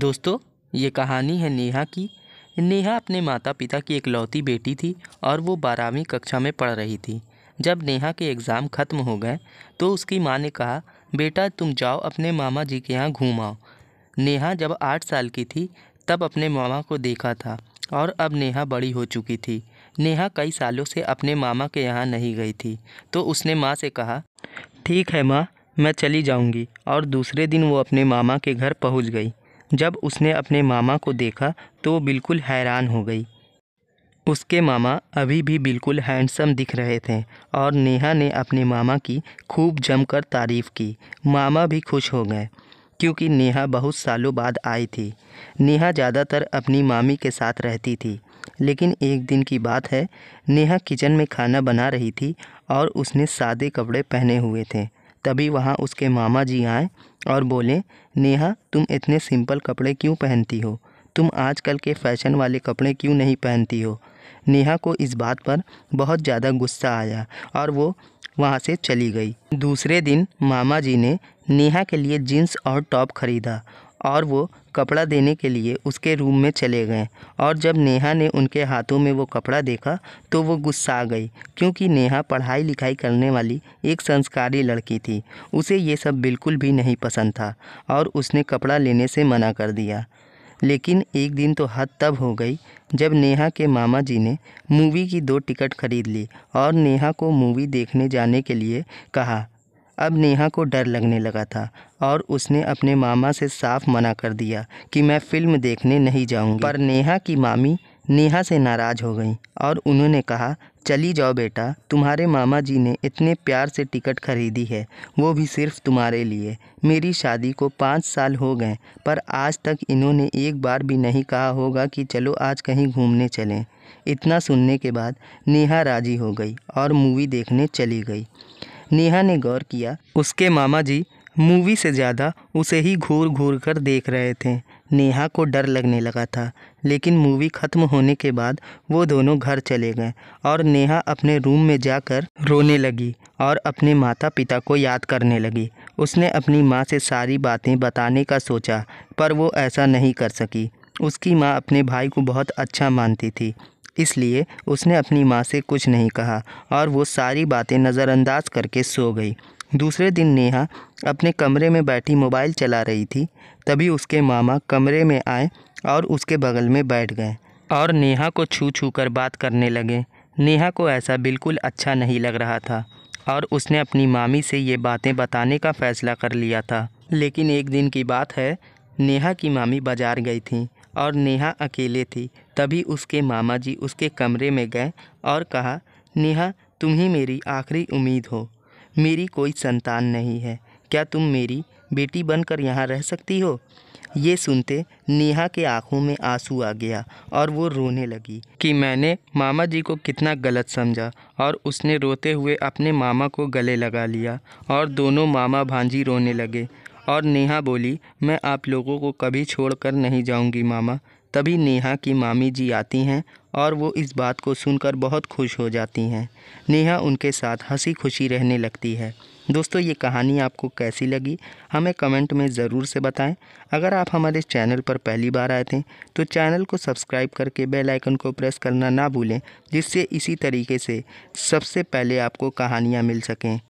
दोस्तों ये कहानी है नेहा की नेहा अपने माता पिता की इकलौती बेटी थी और वो बारहवीं कक्षा में पढ़ रही थी जब नेहा के एग्ज़ाम ख़त्म हो गए तो उसकी माँ ने कहा बेटा तुम जाओ अपने मामा जी के यहाँ घूम आओ नेहा जब आठ साल की थी तब अपने मामा को देखा था और अब नेहा बड़ी हो चुकी थी नेहा कई सालों से अपने मामा के यहाँ नहीं गई थी तो उसने माँ से कहा ठीक है माँ मैं चली जाऊँगी और दूसरे दिन वो अपने मामा के घर पहुँच गई जब उसने अपने मामा को देखा तो बिल्कुल हैरान हो गई उसके मामा अभी भी बिल्कुल हैंडसम दिख रहे थे और नेहा ने अपने मामा की खूब जमकर तारीफ़ की मामा भी खुश हो गए क्योंकि नेहा बहुत सालों बाद आई थी नेहा ज़्यादातर अपनी मामी के साथ रहती थी लेकिन एक दिन की बात है नेहा किचन में खाना बना रही थी और उसने सादे कपड़े पहने हुए थे तभी वहाँ उसके मामा जी आए और बोले नेहा तुम इतने सिंपल कपड़े क्यों पहनती हो तुम आजकल के फैशन वाले कपड़े क्यों नहीं पहनती हो नेहा को इस बात पर बहुत ज़्यादा गुस्सा आया और वो वहाँ से चली गई दूसरे दिन मामा जी ने नेहा के लिए जीन्स और टॉप खरीदा और वो कपड़ा देने के लिए उसके रूम में चले गए और जब नेहा ने उनके हाथों में वो कपड़ा देखा तो वो गुस्सा आ गई क्योंकि नेहा पढ़ाई लिखाई करने वाली एक संस्कारी लड़की थी उसे ये सब बिल्कुल भी नहीं पसंद था और उसने कपड़ा लेने से मना कर दिया लेकिन एक दिन तो हद तब हो गई जब नेहा के मामा जी ने मूवी की दो टिकट खरीद ली और नेहा को मूवी देखने जाने के लिए कहा अब नेहा को डर लगने लगा था और उसने अपने मामा से साफ मना कर दिया कि मैं फ़िल्म देखने नहीं जाऊंगी पर नेहा की मामी नेहा से नाराज़ हो गई और उन्होंने कहा चली जाओ बेटा तुम्हारे मामा जी ने इतने प्यार से टिकट खरीदी है वो भी सिर्फ तुम्हारे लिए मेरी शादी को पाँच साल हो गए पर आज तक इन्होंने एक बार भी नहीं कहा होगा कि चलो आज कहीं घूमने चलें इतना सुनने के बाद नेहा राजी हो गई और मूवी देखने चली गई नेहा ने गौर किया उसके मामा जी मूवी से ज़्यादा उसे ही घूर घूर कर देख रहे थे नेहा को डर लगने लगा था लेकिन मूवी ख़त्म होने के बाद वो दोनों घर चले गए और नेहा अपने रूम में जाकर रोने लगी और अपने माता पिता को याद करने लगी उसने अपनी माँ से सारी बातें बताने का सोचा पर वो ऐसा नहीं कर सकी उसकी माँ अपने भाई को बहुत अच्छा मानती थी इसलिए उसने अपनी माँ से कुछ नहीं कहा और वो सारी बातें नज़रअंदाज करके सो गई दूसरे दिन नेहा अपने कमरे में बैठी मोबाइल चला रही थी तभी उसके मामा कमरे में आए और उसके बगल में बैठ गए और नेहा को छू छू कर बात करने लगे नेहा को ऐसा बिल्कुल अच्छा नहीं लग रहा था और उसने अपनी मामी से ये बातें बताने का फ़ैसला कर लिया था लेकिन एक दिन की बात है नेहा की मामी बाज़ार गई थी और नेहा अकेले थी तभी उसके मामा जी उसके कमरे में गए और कहा नेहा तुम ही मेरी आखिरी उम्मीद हो मेरी कोई संतान नहीं है क्या तुम मेरी बेटी बनकर यहाँ रह सकती हो ये सुनते नेहा के आंखों में आंसू आ गया और वो रोने लगी कि मैंने मामा जी को कितना गलत समझा और उसने रोते हुए अपने मामा को गले लगा लिया और दोनों मामा भांजी रोने लगे और नेहा बोली मैं आप लोगों को कभी छोड़कर नहीं जाऊंगी मामा तभी नेहा की मामी जी आती हैं और वो इस बात को सुनकर बहुत खुश हो जाती हैं नेहा उनके साथ हंसी खुशी रहने लगती है दोस्तों ये कहानी आपको कैसी लगी हमें कमेंट में ज़रूर से बताएं अगर आप हमारे चैनल पर पहली बार आए थे तो चैनल को सब्सक्राइब करके बेल आइकन को प्रेस करना ना भूलें जिससे इसी तरीके से सबसे पहले आपको कहानियाँ मिल सकें